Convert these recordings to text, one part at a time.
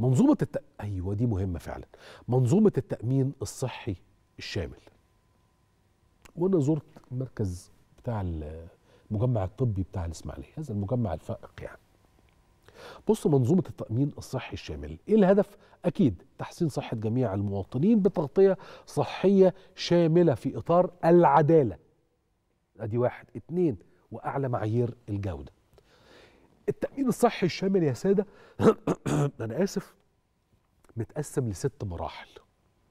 منظومة الت... أيوة دي مهمة فعلا منظومة التأمين الصحي الشامل وأنا زرت مركز بتاع المجمع الطبي بتاع الإسماعيلية هذا المجمع الفائق يعني بص منظومة التأمين الصحي الشامل إيه الهدف؟ أكيد تحسين صحة جميع المواطنين بتغطية صحية شاملة في إطار العدالة أدي واحد اتنين وأعلى معايير الجودة التأمين الصحي الشامل يا سادة أنا آسف متقسم لست مراحل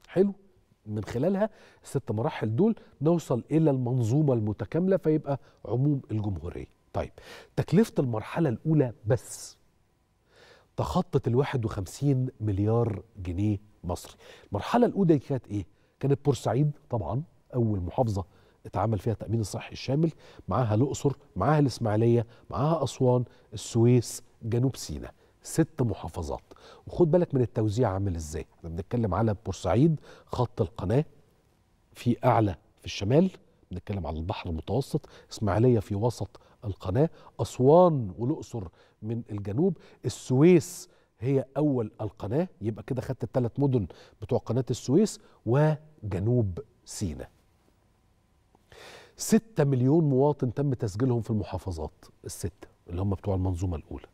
حلو من خلالها الست مراحل دول نوصل إلى المنظومة المتكاملة فيبقى عموم الجمهورية طيب تكلفة المرحلة الأولى بس تخطت ال 51 مليار جنيه مصري المرحلة الأولى كانت إيه؟ كانت بورسعيد طبعا أول محافظة اتعمل فيها التامين الصحي الشامل معاها الاقصر معاها الاسماعيليه معاها اسوان السويس جنوب سيناء ست محافظات وخد بالك من التوزيع عامل ازاي احنا بنتكلم على بورسعيد خط القناه في اعلى في الشمال بنتكلم على البحر المتوسط اسماعيليه في وسط القناه اسوان والاقصر من الجنوب السويس هي اول القناه يبقى كده خدت الثلاث مدن بتوع قناه السويس وجنوب سيناء 6 مليون مواطن تم تسجيلهم في المحافظات الستة اللي هم بتوع المنظومة الأولى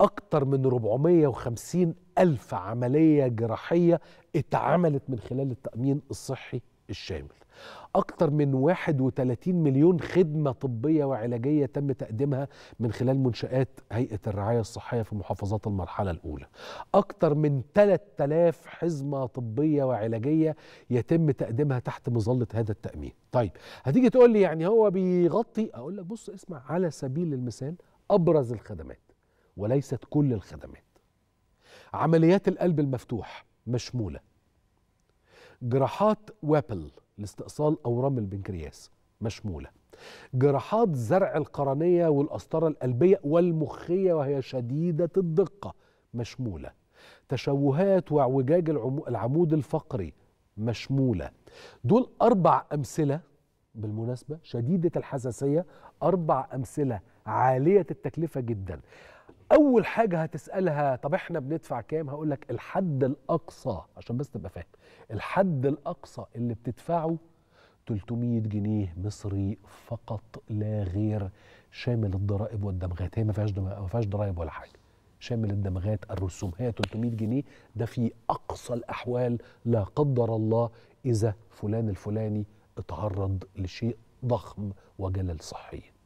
أكتر من 450 ألف عملية جراحية اتعملت من خلال التأمين الصحي الشامل أكثر من 31 مليون خدمة طبية وعلاجية تم تقديمها من خلال منشآت هيئة الرعاية الصحية في محافظات المرحلة الأولى أكثر من 3000 حزمة طبية وعلاجية يتم تقديمها تحت مظلة هذا التأمين طيب هتيجي تقول لي يعني هو بيغطي أقول لك بص اسمع على سبيل المثال أبرز الخدمات وليست كل الخدمات عمليات القلب المفتوح مشمولة جراحات وابل لاستئصال أورام البنكرياس مشمولة جراحات زرع القرنية والقسطره القلبية والمخية وهي شديدة الدقة مشمولة تشوهات واعوجاج العمود الفقري مشمولة دول أربع أمثلة بالمناسبة شديدة الحساسية أربع أمثلة عالية التكلفة جدا اول حاجه هتسالها طب احنا بندفع كام هقول لك الحد الاقصى عشان بس تبقى فاهم الحد الاقصى اللي بتدفعه 300 جنيه مصري فقط لا غير شامل الضرائب والدمغات هي ما فيهاش ما فيهاش ضرائب ولا حاجه شامل الدمغات الرسوم هي 300 جنيه ده في اقصى الاحوال لا قدر الله اذا فلان الفلاني اتعرض لشيء ضخم وجلل صحي